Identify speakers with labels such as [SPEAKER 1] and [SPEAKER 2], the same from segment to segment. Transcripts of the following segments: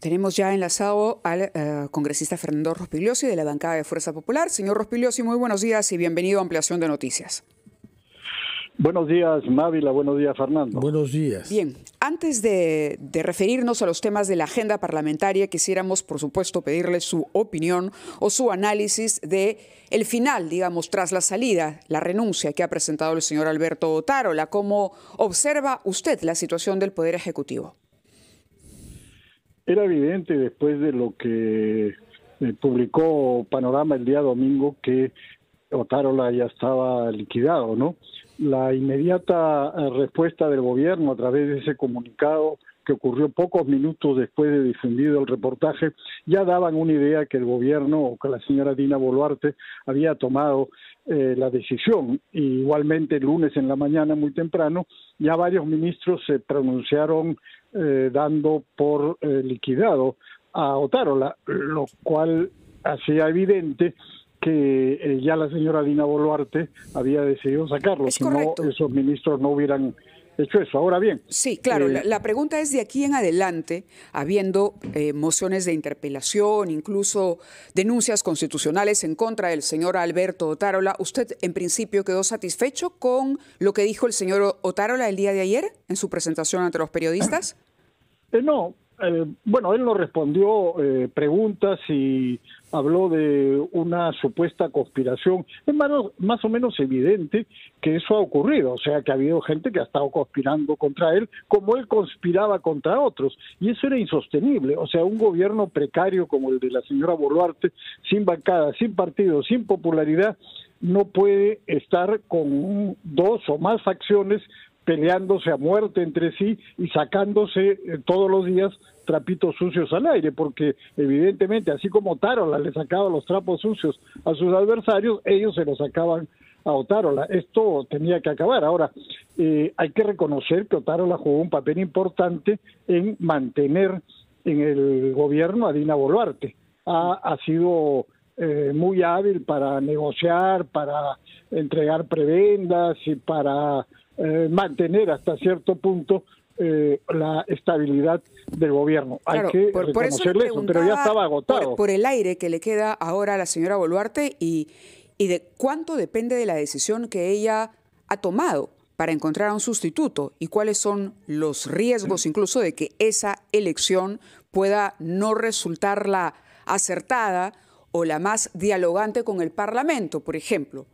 [SPEAKER 1] Tenemos ya enlazado al eh, congresista Fernando Rospigliosi de la bancada de Fuerza Popular. Señor Rospigliosi, muy buenos días y bienvenido a Ampliación de Noticias.
[SPEAKER 2] Buenos días, Mávila. Buenos días, Fernando. Buenos días.
[SPEAKER 1] Bien, antes de, referirnos a los temas de la agenda parlamentaria, quisiéramos, por supuesto, pedirle su opinión o su análisis de el final, digamos, tras la salida, la renuncia que ha presentado el señor Alberto Otárola. ¿Cómo observa usted la situación del Poder Ejecutivo?
[SPEAKER 2] era evidente después de lo que eh, publicó Panorama el día domingo que Otárola ya estaba liquidado, ¿no? La inmediata eh, respuesta del gobierno a través de ese comunicado que ocurrió pocos minutos después de difundido el reportaje, ya daban una idea que el gobierno o que la señora Dina Boluarte había tomado eh, la decisión. igualmente, el lunes en la mañana, muy temprano, ya varios ministros se pronunciaron eh, dando por eh, liquidado a Otárola, lo cual hacía evidente que ya la señora Dina Boluarte había decidido sacarlo, si no, esos ministros no hubieran hecho eso. Ahora bien.
[SPEAKER 1] Sí, claro, eh, la, pregunta es de aquí en adelante, habiendo eh, mociones de interpelación, incluso denuncias constitucionales en contra del señor Alberto Otárola, ¿usted en principio quedó satisfecho con lo que dijo el señor Otárola el día de ayer en su presentación ante los periodistas? Eh, no,
[SPEAKER 2] bueno, él nos respondió preguntas y habló de una supuesta conspiración. Es más, o menos evidente que eso ha ocurrido, o sea que ha habido gente que ha estado conspirando contra él como él conspiraba contra otros, y eso era insostenible, o sea, un gobierno precario como el de la señora Boluarte, sin bancada, sin partido, sin popularidad, no puede estar con dos o más facciones peleándose a muerte entre sí y sacándose eh, todos los días trapitos sucios al aire, porque evidentemente, así como Tarola le sacaba los trapos sucios a sus adversarios, ellos se los sacaban a Otárola. Esto tenía que acabar. Ahora, eh, hay que reconocer que Otárola jugó un papel importante en mantener en el gobierno a Dina Boluarte. Ha, sido eh, muy hábil para negociar, para entregar prebendas y para eh, mantener hasta cierto punto eh, la estabilidad del gobierno. Hay que por, pero ya estaba agotado. Por,
[SPEAKER 1] el aire que le queda ahora a la señora Boluarte y, y de cuánto depende de la decisión que ella ha tomado para encontrar a un sustituto y cuáles son los riesgos incluso de que esa elección pueda no resultar la acertada o la más dialogante con el Parlamento, por ejemplo.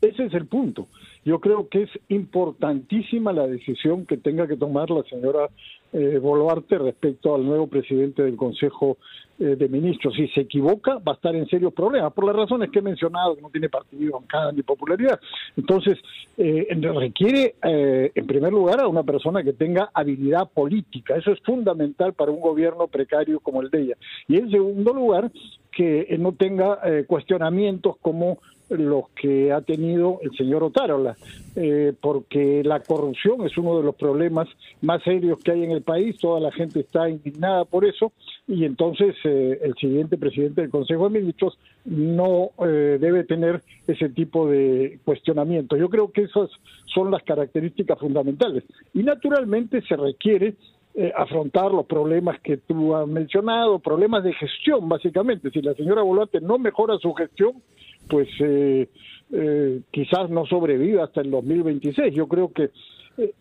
[SPEAKER 2] Ese es el punto. Yo creo que es importantísima la decisión que tenga que tomar la señora eh, Boluarte respecto al nuevo presidente del Consejo eh, de Ministros. Si se equivoca, va a estar en serios problemas, por las razones que he mencionado, que no tiene partido, bancada ni popularidad. Entonces, eh, requiere, en primer lugar, a una persona que tenga habilidad política. Eso es fundamental para un gobierno precario como el de ella. Y en segundo lugar, que no tenga cuestionamientos como los que ha tenido el señor Otárola, eh, porque la corrupción es uno de los problemas más serios que hay en el país, toda la gente está indignada por eso, y entonces eh, el siguiente presidente del Consejo de Ministros no eh, debe tener ese tipo de cuestionamiento. Yo creo que esas son las características fundamentales. Y naturalmente se requiere eh, afrontar los problemas que tú has mencionado, problemas de gestión, básicamente. Si la señora Boluarte no mejora su gestión, pues eh, eh, quizás no sobreviva hasta el 2026. Yo creo que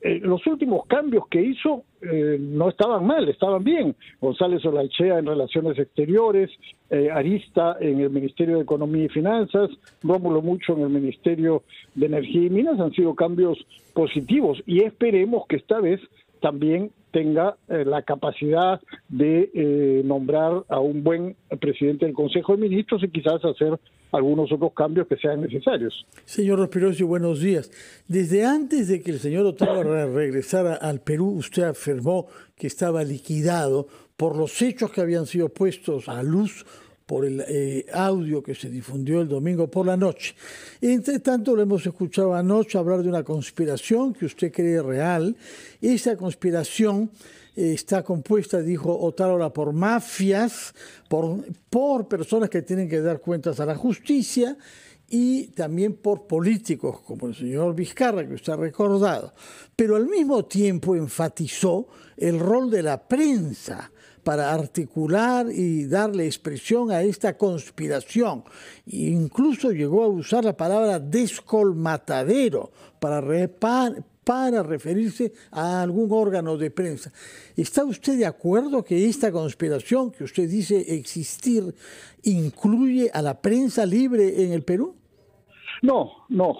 [SPEAKER 2] los últimos cambios que hizo no estaban mal, estaban bien. González Olachea en Relaciones Exteriores, Arista en el Ministerio de Economía y Finanzas, Rómulo Mucho en el Ministerio de Energía y Minas han sido cambios positivos y esperemos que esta vez también tenga eh, la capacidad de eh, nombrar a un buen presidente del Consejo de Ministros y quizás hacer algunos otros cambios que sean necesarios.
[SPEAKER 3] Señor Rospirosi, buenos días. Desde antes de que el señor Otávara regresara al Perú, usted afirmó que estaba liquidado por los hechos que habían sido puestos a luz por el eh, audio que se difundió el domingo por la noche. Entre tanto, lo hemos escuchado anoche hablar de una conspiración que usted cree real. Esa conspiración eh, está compuesta, dijo Otárola, por mafias, por, por personas que tienen que dar cuentas a la justicia y también por políticos como el señor Vizcarra, que usted ha recordado. Pero al mismo tiempo enfatizó el rol de la prensa para articular y darle expresión a esta conspiración. Incluso llegó a usar la palabra descolmatadero para, referirse a algún órgano de prensa. ¿Está usted de acuerdo que esta conspiración que usted dice existir incluye a la prensa
[SPEAKER 2] libre en el Perú? No, no.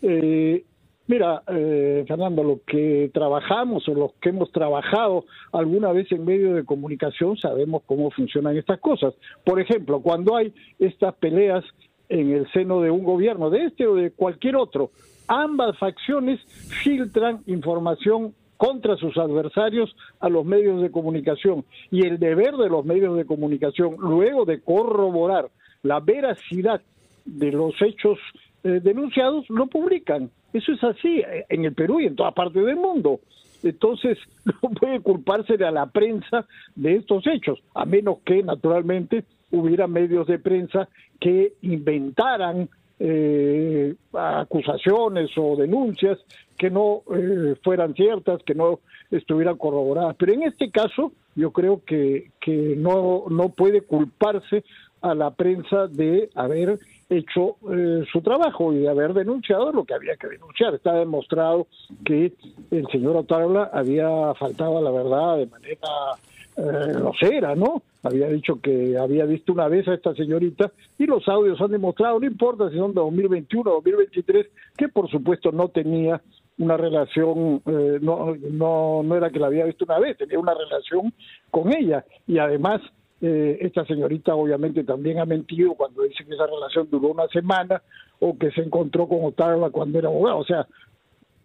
[SPEAKER 2] Eh, Mira, eh, Fernando, los que trabajamos o los que hemos trabajado alguna vez en medio de comunicación sabemos cómo funcionan estas cosas. Por ejemplo, cuando hay estas peleas en el seno de un gobierno, de este o de cualquier otro, ambas facciones filtran información contra sus adversarios a los medios de comunicación. Y el deber de los medios de comunicación, luego de corroborar la veracidad de los hechos eh, denunciados, lo publican. Eso es así eh, en el Perú y en toda parte del mundo. Entonces, no puede culparse a la prensa de estos hechos, a menos que, naturalmente, hubiera medios de prensa que inventaran eh, acusaciones o denuncias que no eh, fueran ciertas, que no estuvieran corroboradas. Pero en este caso, yo creo que, que no, no puede culparse a la prensa de haber hecho eh, su trabajo y de haber denunciado lo que había que denunciar. Está demostrado que el señor Otárola había faltado a la verdad de manera eh, ¿no? Había dicho que había visto una vez a esta señorita y los audios han demostrado, no importa si son de 2021 o 2023, que por supuesto no tenía una relación, eh, no, no, no era que la había visto una vez, tenía una relación con ella y además eh, esta señorita obviamente también ha mentido cuando dice que esa relación duró una semana o que se encontró con Ottawa cuando era abogado. O sea,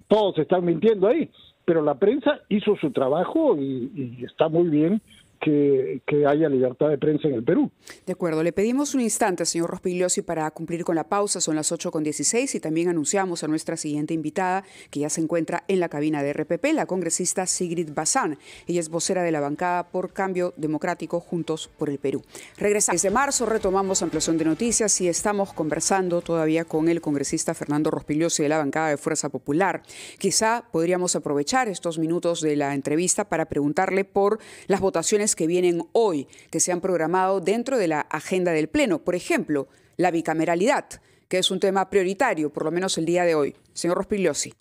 [SPEAKER 2] todos están mintiendo ahí, pero la prensa hizo su trabajo y está muy bien que, que, haya libertad de prensa en el Perú.
[SPEAKER 1] De acuerdo, le pedimos un instante, señor Rospigliosi, para cumplir con la pausa, son las 8.16 y también anunciamos a nuestra siguiente invitada que ya se encuentra en la cabina de RPP, la congresista Sigrid Bazán. Ella es vocera de la bancada por Cambio Democrático Juntos por el Perú. Regresamos. desde marzo, retomamos ampliación de noticias y estamos conversando todavía con el congresista Fernando Rospigliosi de la bancada de Fuerza Popular. Quizá podríamos aprovechar estos minutos de la entrevista para preguntarle por las votaciones que vienen hoy, que se han programado dentro de la agenda del Pleno. Por ejemplo, la bicameralidad, que es un tema prioritario, por lo menos el día de hoy. Señor Rospigliosi.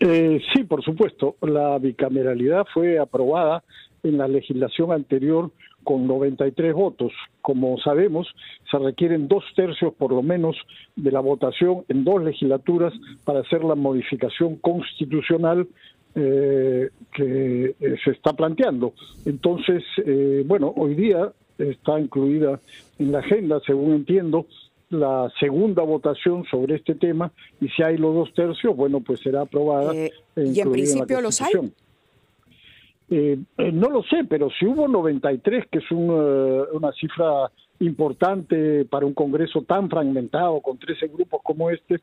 [SPEAKER 2] Eh, sí, por supuesto. La bicameralidad fue aprobada en la legislación anterior con 93 votos. Como sabemos, se requieren dos tercios por lo menos de la votación en dos legislaturas para hacer la modificación constitucional eh, que eh, se está planteando. Entonces, eh, bueno, hoy día está incluida en la agenda, según entiendo, la segunda votación sobre este tema y si hay los dos tercios, bueno, pues será aprobada. E ¿Y en principio los hay? no lo sé, pero si hubo 93, que es una cifra importante para un Congreso tan fragmentado, con 13 grupos como este,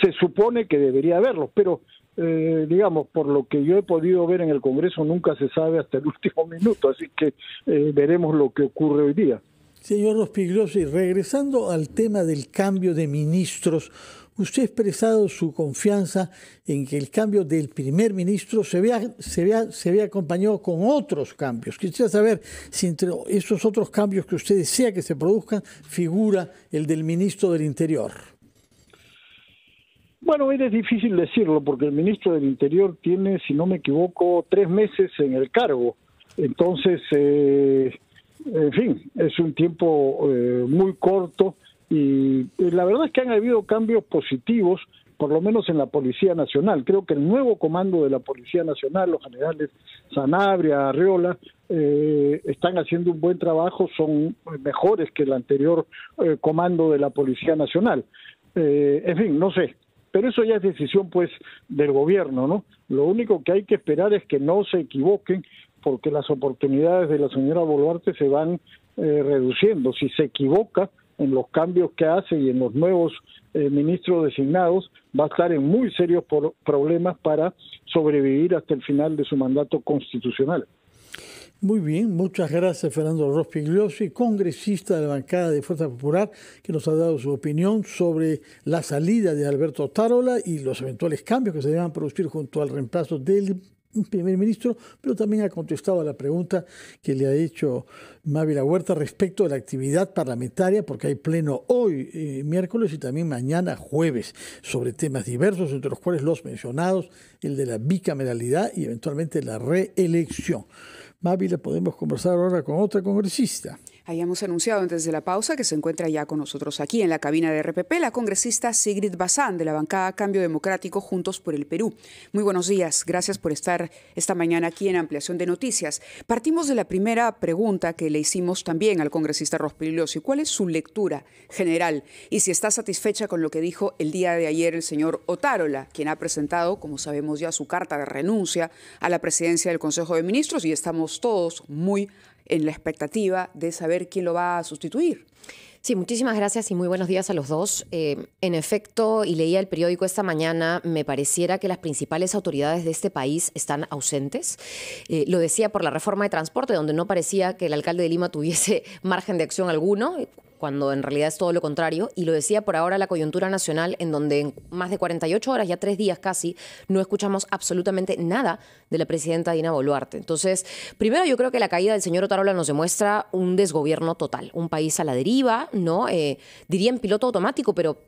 [SPEAKER 2] se supone que debería haberlos, pero eh, digamos, por lo que yo he podido ver en el Congreso, nunca se sabe hasta el último minuto, así que eh, veremos lo que ocurre hoy día.
[SPEAKER 3] Señor y regresando al tema del cambio de ministros, usted ha expresado su confianza en que el cambio del primer ministro se vea, se vea, se vea acompañado con otros cambios. Quisiera saber si entre esos otros cambios que usted desea que se produzcan figura el del ministro del Interior.
[SPEAKER 2] Bueno, es difícil decirlo porque el ministro del Interior tiene, si no me equivoco, tres meses en el cargo. Entonces, eh, en fin, es un tiempo eh, muy corto y, eh, la verdad es que han habido cambios positivos, por lo menos en la Policía Nacional. Creo que el nuevo comando de la Policía Nacional, los generales Sanabria, Arreola, están haciendo un buen trabajo, son mejores que el anterior comando de la Policía Nacional. en fin, no sé, pero eso ya es decisión pues del gobierno, ¿no? Lo único que hay que esperar es que no se equivoquen porque las oportunidades de la señora Boluarte se van eh, reduciendo. Si se equivoca en los cambios que hace y en los nuevos eh, ministros designados, va a estar en muy serios problemas para sobrevivir hasta el final de su mandato constitucional.
[SPEAKER 3] Muy bien, muchas gracias Fernando Rospigliosi, congresista de la bancada de Fuerza Popular, que nos ha dado su opinión sobre la salida de Alberto Tarola y los eventuales cambios que se deban producir junto al reemplazo del primer ministro, pero también ha contestado a la pregunta que le ha hecho Mávila Huerta respecto a la actividad parlamentaria, porque hay pleno hoy, eh, miércoles, y también mañana, jueves, sobre temas diversos, entre los cuales los mencionados, el de la bicameralidad y eventualmente la reelección. Más podemos conversar ahora con otra congresista.
[SPEAKER 1] Habíamos anunciado antes de la pausa que se encuentra ya con nosotros aquí en la cabina de RPP la congresista Sigrid Bazán de la bancada Cambio Democrático Juntos por el Perú. Muy buenos días, gracias por estar esta mañana aquí en Ampliación de Noticias. Partimos de la primera pregunta que le hicimos también al congresista ¿Y ¿Cuál es su lectura general y si está satisfecha con lo que dijo el día de ayer el señor Otárola, quien ha presentado, como sabemos ya, su carta de renuncia a la presidencia del Consejo de Ministros y estamos todos muy en la expectativa de saber quién lo va a sustituir. Sí, muchísimas gracias y muy buenos
[SPEAKER 4] días a los dos. Eh, en efecto, y leía el periódico esta mañana, me pareciera que las principales autoridades de este país están ausentes. Eh, lo decía por la reforma de transporte, donde no parecía que el alcalde de Lima tuviese margen de acción alguno, cuando en realidad es todo lo contrario. Y lo decía por ahora la coyuntura nacional, en donde en más de 48 horas, ya tres días casi, no escuchamos absolutamente nada de la presidenta Dina Boluarte. Entonces, primero yo creo que la caída del señor Otarola nos demuestra un desgobierno total, un país a la deriva, ¿no? Eh, diría en piloto automático, pero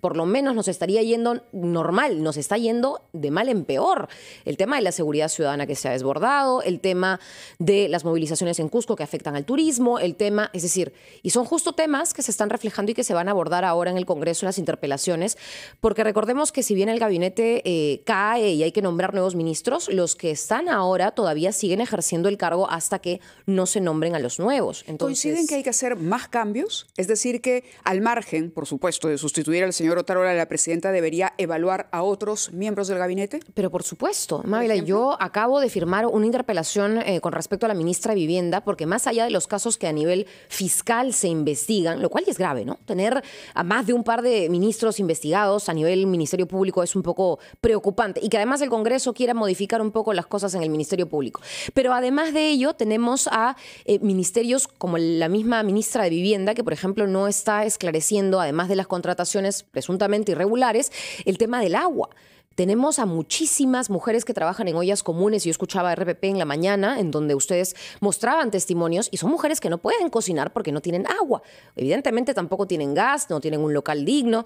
[SPEAKER 4] por lo menos nos estaría yendo normal, nos está yendo de mal en peor. El tema de la seguridad ciudadana que se ha desbordado, el tema de las movilizaciones en Cusco que afectan al turismo, el tema, es decir, y son justo temas que se están reflejando y que se van a abordar ahora en el Congreso, en las interpelaciones, porque recordemos que si bien el gabinete eh, cae y hay que nombrar nuevos ministros, los que están ahora todavía siguen ejerciendo el cargo hasta que no
[SPEAKER 1] se nombren a los nuevos. Entonces, ¿Coinciden que hay que hacer más cambios? Es decir, que al margen, por supuesto, de sustituir al el señor Otárola, la presidenta debería evaluar a otros miembros del gabinete? Pero por supuesto,
[SPEAKER 4] Mávila, yo acabo de firmar una interpelación eh, con respecto a la ministra de Vivienda, porque más allá de los casos que a nivel fiscal se investigan, lo cual es grave, ¿no? Tener a más de un par de ministros investigados a nivel Ministerio Público es un poco preocupante y que además el Congreso quiera modificar un poco las cosas en el Ministerio Público. Pero además de ello, tenemos a eh, ministerios como la misma ministra de Vivienda, que por ejemplo no está esclareciendo, además de las contrataciones, presuntamente irregulares, el tema del agua tenemos a muchísimas mujeres que trabajan en ollas comunes. Yo escuchaba RPP en la mañana, en donde ustedes mostraban testimonios, y son mujeres que no pueden cocinar porque no tienen agua. Evidentemente tampoco tienen gas, no tienen un local digno,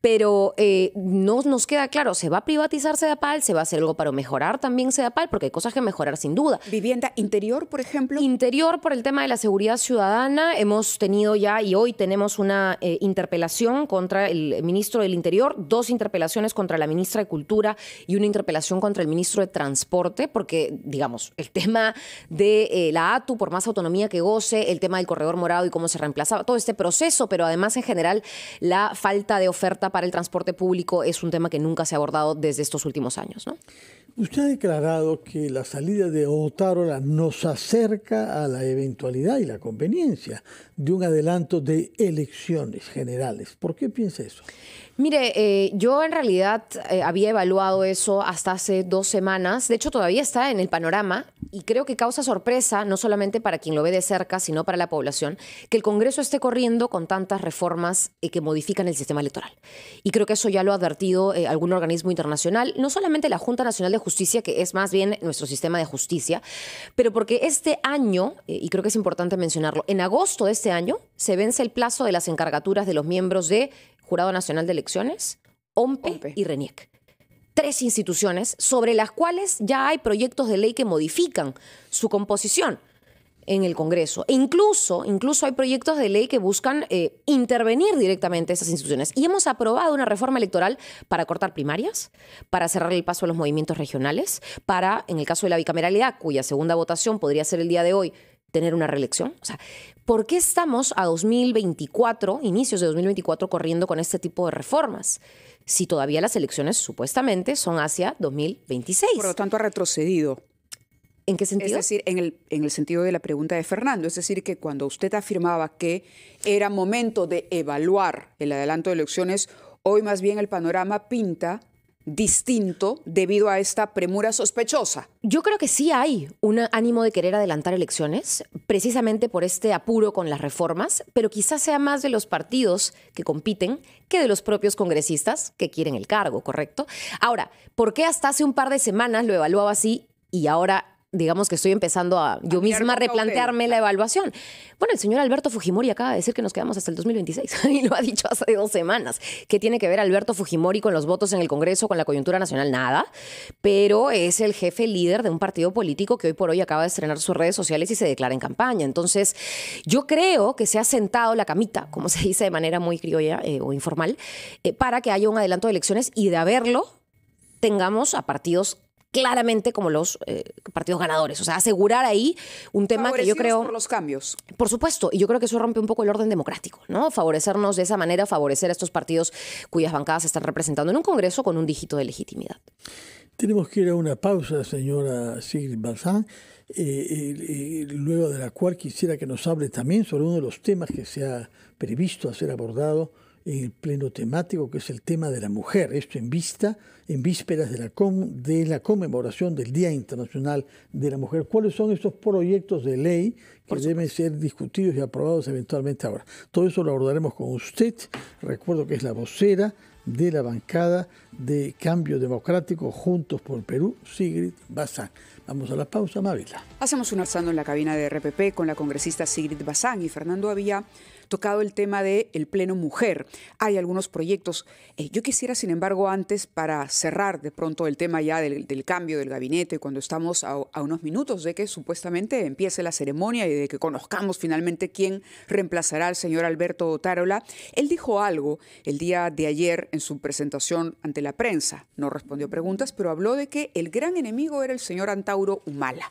[SPEAKER 4] pero eh, no nos queda claro, ¿se va a privatizar Sedapal? ¿Se va a hacer algo para mejorar también Sedapal? Porque hay cosas que mejorar sin duda. ¿Vivienda interior, por ejemplo? Interior, por el tema de la seguridad ciudadana. Hemos tenido ya, y hoy tenemos una eh, interpelación contra el ministro del Interior, dos interpelaciones contra la ministra de Cultura y una interpelación contra el ministro de Transporte, porque, digamos, el tema de eh, la ATU, por más autonomía que goce, el tema del corredor morado y cómo se reemplazaba, todo este proceso, pero además en general la falta de oferta para el transporte público es un tema que nunca se ha abordado desde estos últimos años. ¿no?
[SPEAKER 3] Usted ha declarado que la salida de Otárola nos acerca a la eventualidad y la conveniencia de un adelanto de elecciones generales. ¿Por qué piensa eso?
[SPEAKER 4] Mire, eh, yo en realidad eh, había evaluado eso hasta hace dos semanas. De hecho, todavía está en el panorama y creo que causa sorpresa, no solamente para quien lo ve de cerca, sino para la población, que el Congreso esté corriendo con tantas reformas eh, que modifican el sistema electoral. Y creo que eso ya lo ha advertido algún organismo internacional, no solamente la Junta Nacional de Justicia, que es más bien nuestro sistema de justicia, pero porque este año, y creo que es importante mencionarlo, en agosto de este año se vence el plazo de las encargaturas de los miembros de Jurado Nacional de Elecciones, OMPE, y RENIEC. Tres instituciones sobre las cuales ya hay proyectos de ley que modifican su composición en el Congreso. E incluso, incluso hay proyectos de ley que buscan eh, intervenir directamente esas instituciones. Y hemos aprobado una reforma electoral para cortar primarias, para cerrar el paso a los movimientos regionales, para, en el caso de la bicameralidad, cuya segunda votación podría ser el día de hoy, tener una reelección? O sea, ¿por qué estamos a 2024, inicios de 2024, corriendo con este tipo de reformas? Si todavía las elecciones supuestamente son hacia 2026.
[SPEAKER 1] Por lo tanto, ha retrocedido. ¿En qué sentido? Es decir, en el, en el, sentido de la pregunta de Fernando, es decir, que cuando usted afirmaba que era momento de evaluar el adelanto de elecciones, hoy más bien el panorama pinta distinto debido a esta premura sospechosa?
[SPEAKER 4] Yo creo que sí hay un ánimo de querer adelantar elecciones, precisamente por este apuro con las reformas, pero quizás sea más de los partidos que compiten que de los propios congresistas que quieren el cargo, ¿correcto? Ahora, ¿por qué hasta hace un par de semanas lo evaluaba así y ahora digamos que estoy empezando a yo a misma replantearme la evaluación. Bueno, el señor Alberto Fujimori acaba de decir que nos quedamos hasta el 2026 y lo ha dicho hace dos semanas. ¿Qué tiene que ver Alberto Fujimori con los votos en el Congreso, con la coyuntura nacional? Nada, pero es el jefe líder de un partido político que hoy por hoy acaba de estrenar sus redes sociales y se declara en campaña. Entonces, yo creo que se ha sentado la camita, como se dice de manera muy criolla eh, o informal, eh, para que haya un adelanto de elecciones y de haberlo tengamos a partidos claramente como los eh, partidos ganadores. O sea, asegurar ahí un tema que yo creo... Por los cambios. Por supuesto, y yo creo que eso rompe un poco el orden democrático, ¿no? Favorecernos de esa manera, favorecer a estos partidos cuyas bancadas se están representando en un Congreso con un dígito de legitimidad. Tenemos
[SPEAKER 3] que ir a una pausa, señora Sigrid Balzán, eh, eh, luego de la cual quisiera que nos hable también sobre uno de los temas que se ha previsto hacer abordado en el pleno temático, que es el tema de la mujer, esto en vista, en vísperas de la, de la conmemoración del Día Internacional de la Mujer. ¿Cuáles son esos proyectos de ley que deben ser discutidos y aprobados eventualmente ahora? Todo eso lo abordaremos con usted. Recuerdo que es la vocera de la bancada de Cambio Democrático Juntos por Perú, Sigrid Bazán. Vamos a la pausa, Mávila.
[SPEAKER 1] Hacemos un alzando en la cabina de RPP con la congresista Sigrid Bazán y Fernando Avilla tocado el tema del el Pleno Mujer. Hay algunos proyectos. Eh, yo quisiera, sin embargo, antes, para cerrar de pronto el tema ya del, cambio del gabinete, cuando estamos a, unos minutos de que supuestamente empiece la ceremonia y de que conozcamos finalmente quién reemplazará al señor Alberto Tarola, él dijo algo el día de ayer en su presentación ante la prensa. No respondió preguntas, pero habló de que el gran enemigo era el señor Antauro Humala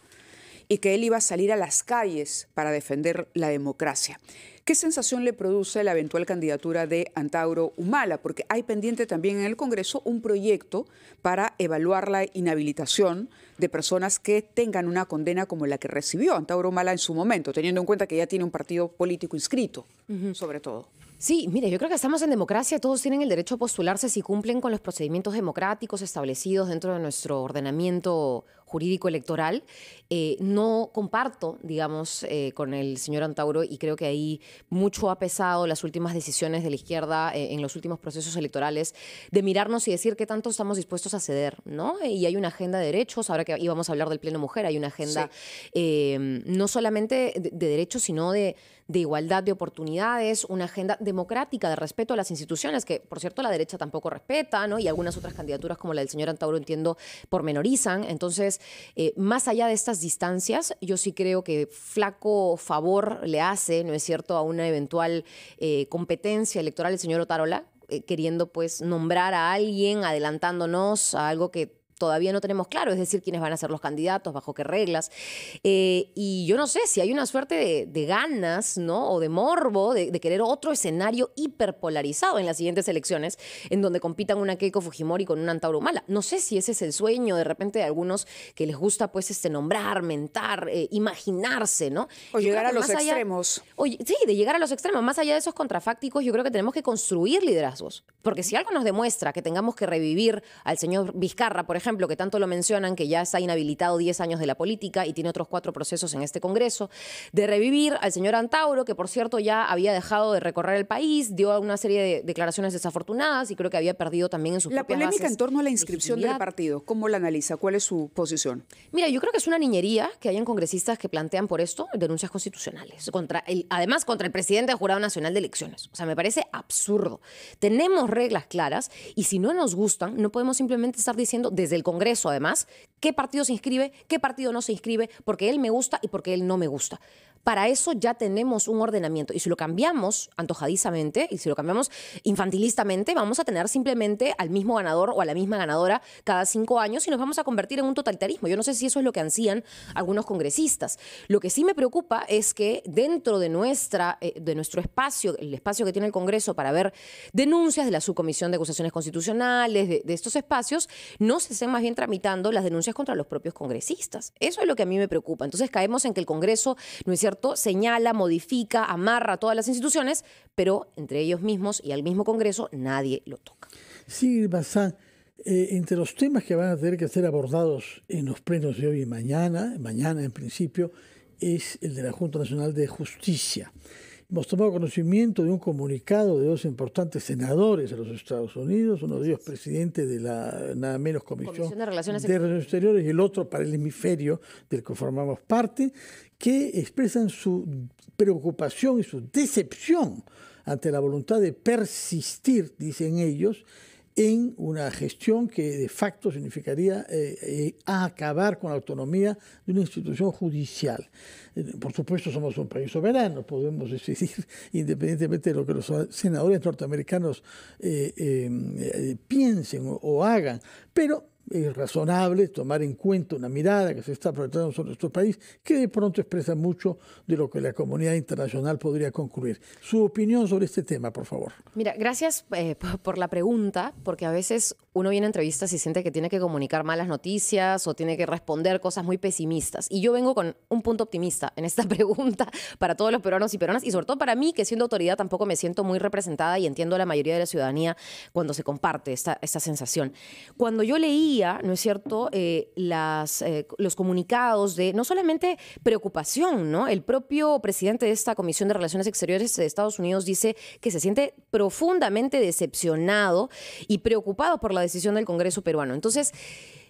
[SPEAKER 1] y que él iba a salir a las calles para defender la democracia. ¿Qué sensación le produce la eventual candidatura de Antauro Humala? Porque hay pendiente también en el Congreso un proyecto para evaluar la inhabilitación de personas que tengan una condena como la que recibió Antauro Humala en su momento, teniendo en cuenta que ya tiene un partido político inscrito, sobre todo. Sí, mire, yo creo que estamos en
[SPEAKER 4] democracia, todos tienen el derecho a postularse si cumplen con los procedimientos democráticos establecidos dentro de nuestro ordenamiento jurídico electoral. Eh, no comparto, digamos, eh, con el señor Antauro y creo que ahí mucho ha pesado las últimas decisiones de la izquierda eh, en los últimos procesos electorales de mirarnos y decir qué tanto estamos dispuestos a ceder, ¿no? Y hay una agenda de derechos, ahora que íbamos a hablar del Pleno Mujer, hay una agenda no solamente de, de derechos, sino de de igualdad de oportunidades, una agenda democrática de respeto a las instituciones, que por cierto la derecha tampoco respeta, ¿no? Y algunas otras candidaturas como la del señor Antauro, entiendo, pormenorizan. Entonces, eh, más allá de estas distancias, yo sí creo que flaco favor le hace, ¿no es cierto?, a una eventual eh, competencia electoral el señor Otarola, eh, queriendo pues nombrar a alguien, adelantándonos a algo que todavía no tenemos claro, es decir, quiénes van a ser los candidatos, bajo qué reglas. Eh, y yo no sé si hay una suerte de, ganas, ¿no? O de morbo de, querer otro escenario hiperpolarizado en las siguientes elecciones, en donde compitan una Keiko Fujimori con una Antauro Mala. No sé si ese es el sueño de repente de algunos que les gusta, pues, este, nombrar, mentar, eh, imaginarse, ¿no? O llegar a los extremos. sí, de llegar a los extremos. Más allá de esos contrafácticos, yo creo que tenemos que construir liderazgos. Porque si algo nos demuestra que tengamos que revivir al señor Vizcarra, por ejemplo, ejemplo, que tanto lo mencionan, que ya está inhabilitado 10 años de la política y tiene otros cuatro procesos en este Congreso, de revivir al señor Antauro, que por cierto ya había dejado de recorrer el país, dio una serie de declaraciones desafortunadas y creo que había perdido también en su La polémica en
[SPEAKER 1] torno a la inscripción del partido, ¿cómo la analiza?
[SPEAKER 4] ¿Cuál es su posición? Mira, yo creo que es una niñería que hayan congresistas que plantean por esto denuncias constitucionales, contra además contra el presidente del Jurado Nacional de Elecciones. O sea, me parece absurdo. Tenemos reglas claras y si no nos gustan, no podemos simplemente estar diciendo desde el Congreso, además, qué partido se inscribe, qué partido no se inscribe, porque él me gusta y porque él no me gusta. Para eso ya tenemos un ordenamiento y si lo cambiamos antojadizamente y si lo cambiamos infantilistamente, vamos a tener simplemente al mismo ganador o a la misma ganadora cada cinco años y nos vamos a convertir en un totalitarismo. Yo no sé si eso es lo que ansían algunos congresistas. Lo que sí me preocupa es que dentro de, nuestra, eh, de nuestro espacio, el espacio que tiene el Congreso para ver denuncias de la Subcomisión de Acusaciones Constitucionales, de, estos espacios, no se estén más bien tramitando las denuncias contra los propios congresistas. Eso es lo que a mí me preocupa. Entonces caemos en que el Congreso no señala, modifica, amarra a todas las instituciones, pero entre ellos mismos y al mismo Congreso nadie lo toca.
[SPEAKER 3] Sí, Bazán, eh, entre los temas que van a tener que ser abordados en los plenos de hoy y mañana, mañana en principio, es el de la Junta Nacional de Justicia. Hemos tomado conocimiento de un comunicado de dos importantes senadores de los Estados Unidos, uno de ellos presidente de la nada menos Comisión, de Relaciones Exteriores y el otro para el hemisferio del que formamos parte, que expresan su preocupación y su decepción ante la voluntad de persistir, dicen ellos, en una gestión que de facto significaría eh, eh, acabar con la autonomía de una institución judicial. Eh, por supuesto, somos un país soberano, podemos decidir, independientemente de lo que los senadores norteamericanos em, piensen o, o hagan, pero es razonable tomar en cuenta una mirada que se está proyectando sobre nuestro país, que de pronto expresa mucho de lo que la comunidad internacional podría concluir. Su opinión sobre este tema, por favor.
[SPEAKER 4] Mira, gracias eh, por la pregunta, porque a veces uno viene a entrevistas y siente que tiene que comunicar malas noticias o tiene que responder cosas muy pesimistas. Y yo vengo con un punto optimista en esta pregunta para todos los peruanos y peruanas, y sobre todo para mí, que siendo autoridad tampoco me siento muy representada y entiendo la mayoría de la ciudadanía cuando se comparte esta, esta sensación. Cuando yo leí ¿no es cierto?, eh, eh, los comunicados de no solamente preocupación, ¿no? El propio presidente de esta Comisión de Relaciones Exteriores de Estados Unidos dice que se siente profundamente decepcionado y preocupado por la decisión del Congreso peruano. Entonces,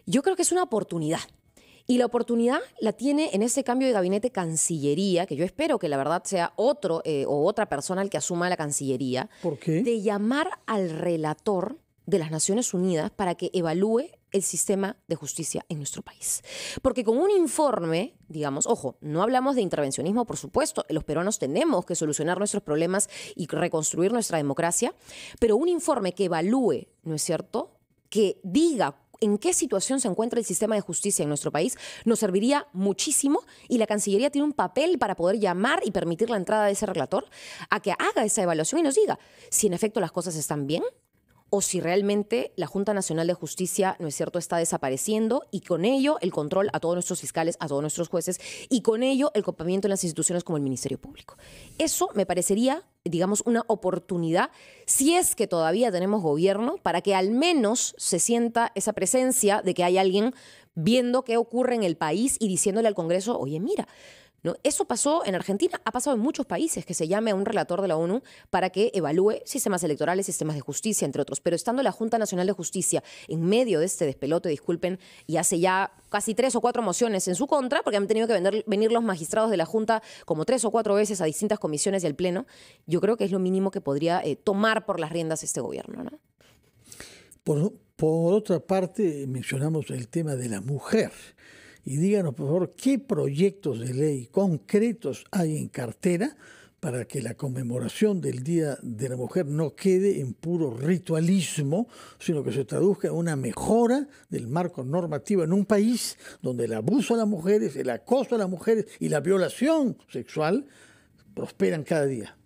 [SPEAKER 4] yo creo que es una oportunidad. Y la oportunidad la tiene en ese cambio de gabinete Cancillería, que yo espero que la verdad sea otro eh, o otra persona el que asuma la Cancillería, de llamar al relator de las Naciones Unidas para que evalúe el sistema de justicia en nuestro país. Porque con un informe, digamos, ojo, no hablamos de intervencionismo, por supuesto, los peruanos tenemos que solucionar nuestros problemas y reconstruir nuestra democracia, pero un informe que evalúe, ¿no es cierto?, que diga en qué situación se encuentra el sistema de justicia en nuestro país nos serviría muchísimo y la Cancillería tiene un papel para poder llamar y permitir la entrada de ese relator a que haga esa evaluación y nos diga si en efecto las cosas están bien o si realmente la Junta Nacional de Justicia, ¿no es cierto?, está desapareciendo y con ello el control a todos nuestros fiscales, a todos nuestros jueces y con ello el copamiento en las instituciones como el Ministerio Público. Eso me parecería, digamos, una oportunidad, si es que todavía tenemos gobierno, para que al menos se sienta esa presencia de que hay alguien viendo qué ocurre en el país y diciéndole al Congreso, oye, mira, eso pasó en Argentina, ha pasado en muchos países que se llame a un relator de la ONU para que evalúe sistemas electorales, sistemas de justicia, entre otros. Pero estando la Junta Nacional de Justicia en medio de este despelote, disculpen, y hace ya casi tres o cuatro mociones en su contra, porque han tenido que venir los magistrados de la Junta como tres o cuatro veces a distintas comisiones y al Pleno, yo creo que es lo mínimo que podría eh, tomar por las riendas este gobierno. ¿no?
[SPEAKER 3] por otra parte, mencionamos el tema de la mujer y díganos, por favor, qué proyectos de ley concretos hay en cartera para que la conmemoración del Día de la Mujer no quede en puro ritualismo, sino que se traduzca en una mejora del marco normativo en un país donde el abuso a las mujeres, el acoso a las mujeres y la violación sexual prosperan cada día.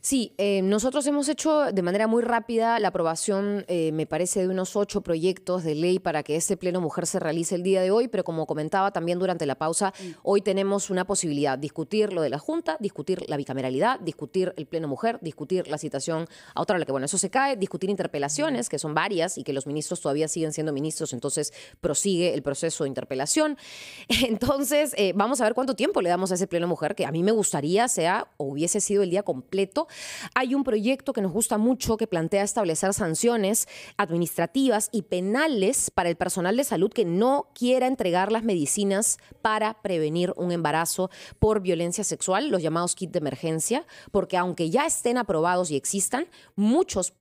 [SPEAKER 4] Sí, eh, nosotros hemos hecho de manera muy rápida la aprobación, eh, me parece, de unos ocho proyectos de ley para que ese Pleno Mujer se realice el día de hoy, pero como comentaba también durante la pausa, hoy tenemos una posibilidad, discutir lo de la Junta, discutir la bicameralidad, discutir el Pleno Mujer, discutir la citación a otra hora, que bueno, eso se cae, discutir interpelaciones, que son varias y que los ministros todavía siguen siendo ministros, entonces prosigue el proceso de interpelación. Entonces, eh, vamos a ver cuánto tiempo le damos a ese Pleno Mujer, que a mí me gustaría sea o hubiese sido el día completo hay un proyecto que nos gusta mucho que plantea establecer sanciones administrativas y penales para el personal de salud que no quiera entregar las medicinas para prevenir un embarazo por violencia sexual, los llamados kits de emergencia, porque aunque ya estén aprobados y existan, muchos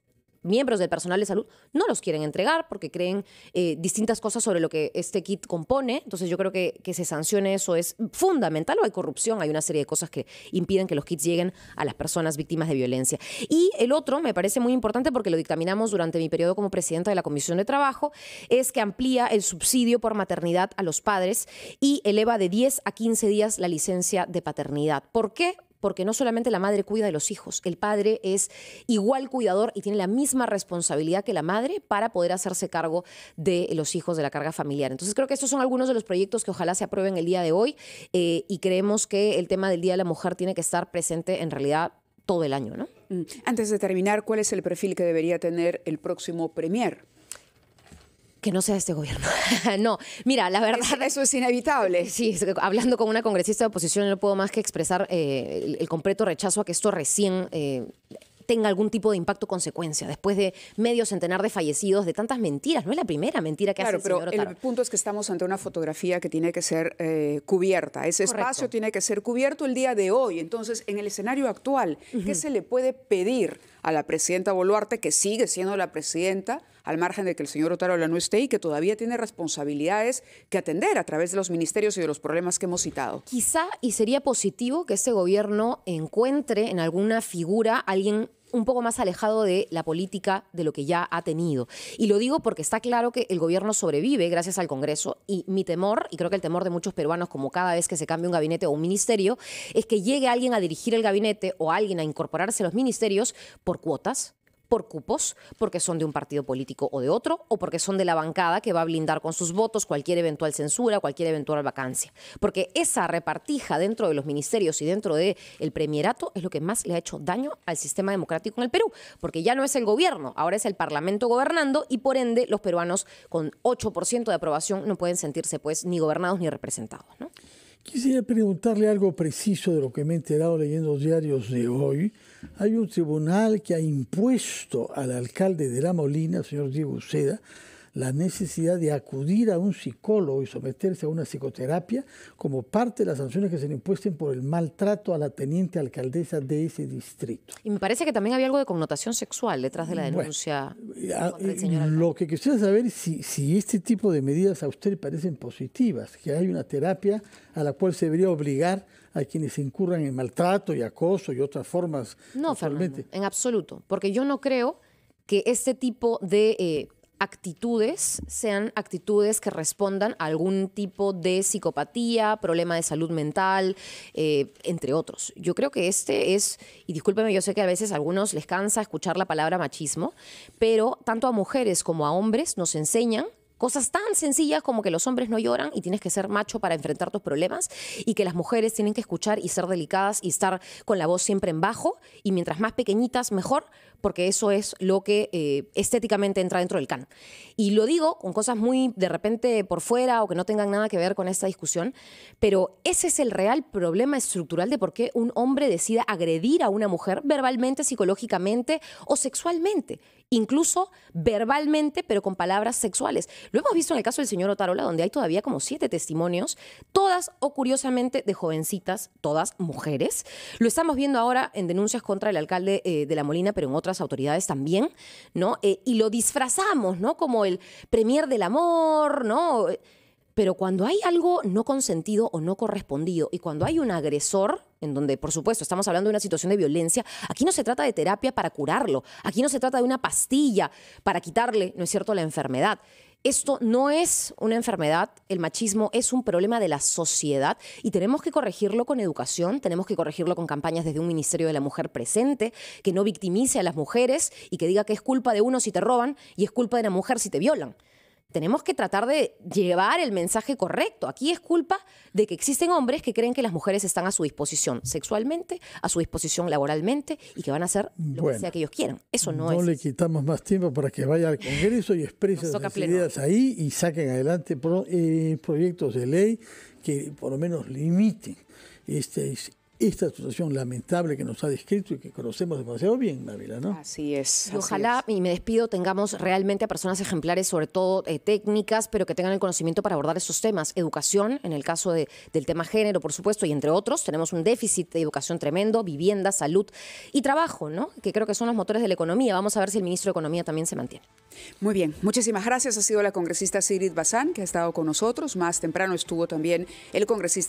[SPEAKER 4] miembros del personal de salud no los quieren entregar porque creen eh, distintas cosas sobre lo que este kit compone. Entonces yo creo que que se sancione eso es fundamental o hay corrupción, hay una serie de cosas que impiden que los kits lleguen a las personas víctimas de violencia. Y el otro me parece muy importante porque lo dictaminamos durante mi periodo como presidenta de la Comisión de Trabajo, es que amplía el subsidio por maternidad a los padres y eleva de 10 a 15 días la licencia de paternidad. ¿Por qué? porque no solamente la madre cuida de los hijos, el padre es igual cuidador y tiene la misma responsabilidad que la madre para poder hacerse cargo de los hijos de la carga familiar. Entonces creo que estos son algunos de los proyectos que ojalá se aprueben el día de hoy eh, y creemos que el tema del Día de la Mujer tiene
[SPEAKER 1] que estar presente en realidad todo el año, ¿no? Mm. Antes de terminar, ¿cuál es el perfil que debería tener el próximo Premier?
[SPEAKER 4] que no sea este gobierno. no, mira, la verdad. eso es inevitable. Sí, hablando con una congresista de oposición, no puedo más que expresar eh, el, completo rechazo a que esto recién. Eh, tenga algún tipo de impacto consecuencia después de medio centenar de fallecidos, de tantas mentiras. No es la primera mentira que hace el pero El
[SPEAKER 1] punto es que estamos ante una fotografía que tiene que ser eh, cubierta. Ese espacio tiene que ser cubierto el día de hoy. Entonces, en el escenario actual, ¿qué se le puede pedir a la presidenta Boluarte, que sigue siendo la presidenta, al margen de que el señor Otárola no esté y que todavía tiene responsabilidades que atender a través de los ministerios y de los problemas que hemos citado.
[SPEAKER 4] Quizá y sería positivo que este gobierno encuentre en alguna figura alguien un poco más alejado de la política de lo que ya ha tenido. Y lo digo porque está claro que el gobierno sobrevive gracias al Congreso y mi temor, y creo que el temor de muchos peruanos como cada vez que se cambia un gabinete o un ministerio, es que llegue alguien a dirigir el gabinete o alguien a incorporarse a los ministerios por cuotas, por cupos, porque son de un partido político o de otro, o porque son de la bancada que va a blindar con sus votos cualquier eventual censura, cualquier eventual vacancia. Porque esa repartija dentro de los ministerios y dentro del premierato es lo que más le ha hecho daño al sistema democrático en el Perú, porque ya no es el gobierno, ahora es el Parlamento gobernando y por ende los peruanos con 8% de aprobación no pueden sentirse pues ni gobernados ni representados.
[SPEAKER 3] Quisiera preguntarle algo preciso de lo que me he enterado leyendo los diarios de hoy. Hay un tribunal que ha impuesto al alcalde de La Molina, señor Diego Uceda, la necesidad de acudir a un psicólogo y someterse a una psicoterapia como parte de las sanciones que se le impuesten por el maltrato a la teniente alcaldesa de ese distrito.
[SPEAKER 4] Y me parece que también había algo de connotación sexual detrás de la denuncia.
[SPEAKER 3] Eh, ah, eh, lo que quisiera saber es si, este tipo de medidas a usted le parecen positivas, que hay una terapia a la cual se debería obligar a quienes incurran en maltrato
[SPEAKER 4] y acoso y otras formas. No, Fernando, en absoluto, porque yo no creo que este tipo de... Eh, actitudes sean actitudes que respondan a algún tipo de psicopatía, problema de salud mental, eh, entre otros. Yo creo que este es, y discúlpeme, yo sé que a veces a algunos les cansa escuchar la palabra machismo, pero tanto a mujeres como a hombres nos enseñan Cosas tan sencillas como que los hombres no lloran y tienes que ser macho para enfrentar tus problemas y que las mujeres tienen que escuchar y ser delicadas y estar con la voz siempre en bajo y mientras más pequeñitas mejor, porque eso es lo que eh, estéticamente entra dentro del can. Y lo digo con cosas muy de repente por fuera o que no tengan nada que ver con esta discusión, pero ese es el real problema estructural de por qué un hombre decida agredir a una mujer verbalmente, psicológicamente o sexualmente incluso verbalmente, pero con palabras sexuales. Lo hemos visto en el caso del señor Otarola, donde hay todavía como siete testimonios, todas o curiosamente de jovencitas, todas mujeres. Lo estamos viendo ahora en denuncias contra el alcalde eh, de La Molina, pero en otro otras autoridades también, ¿no? Eh, y lo disfrazamos, ¿no? Como el premier del amor, ¿no? Pero cuando hay algo no consentido o no correspondido y cuando hay un agresor, en donde, por supuesto, estamos hablando de una situación de violencia, aquí no se trata de terapia para curarlo, aquí no se trata de una pastilla para quitarle, ¿no es cierto?, la enfermedad. Esto no es una enfermedad, el machismo es un problema de la sociedad y tenemos que corregirlo con educación, tenemos que corregirlo con campañas desde un Ministerio de la Mujer presente, que no victimice a las mujeres y que diga que es culpa de uno si te roban y es culpa de la mujer si te violan tenemos que tratar de llevar el mensaje correcto. Aquí es culpa de que existen hombres que creen que las mujeres están a su disposición sexualmente, a su disposición laboralmente y que van a hacer lo que sea que ellos quieran.
[SPEAKER 3] Eso no, es. No le quitamos más tiempo para que vaya al Congreso y exprese sus ideas ahí y saquen adelante pro, eh, proyectos de ley que por lo menos limiten este, esta situación lamentable que nos ha descrito y que conocemos demasiado bien, Navila. ¿no?
[SPEAKER 4] Así es. ojalá, y me despido, tengamos realmente a personas ejemplares, sobre todo eh, técnicas, pero que tengan el conocimiento para abordar esos temas. Educación, en el caso del tema género, por supuesto, y entre otros, tenemos un déficit de educación tremendo, vivienda, salud y trabajo, ¿no? Que creo que son los motores de la economía. Vamos a ver si el ministro de Economía
[SPEAKER 1] también se mantiene. Muy bien, muchísimas gracias. Ha sido la congresista Sirit Bazán, que ha estado con nosotros. Más temprano estuvo también el congresista.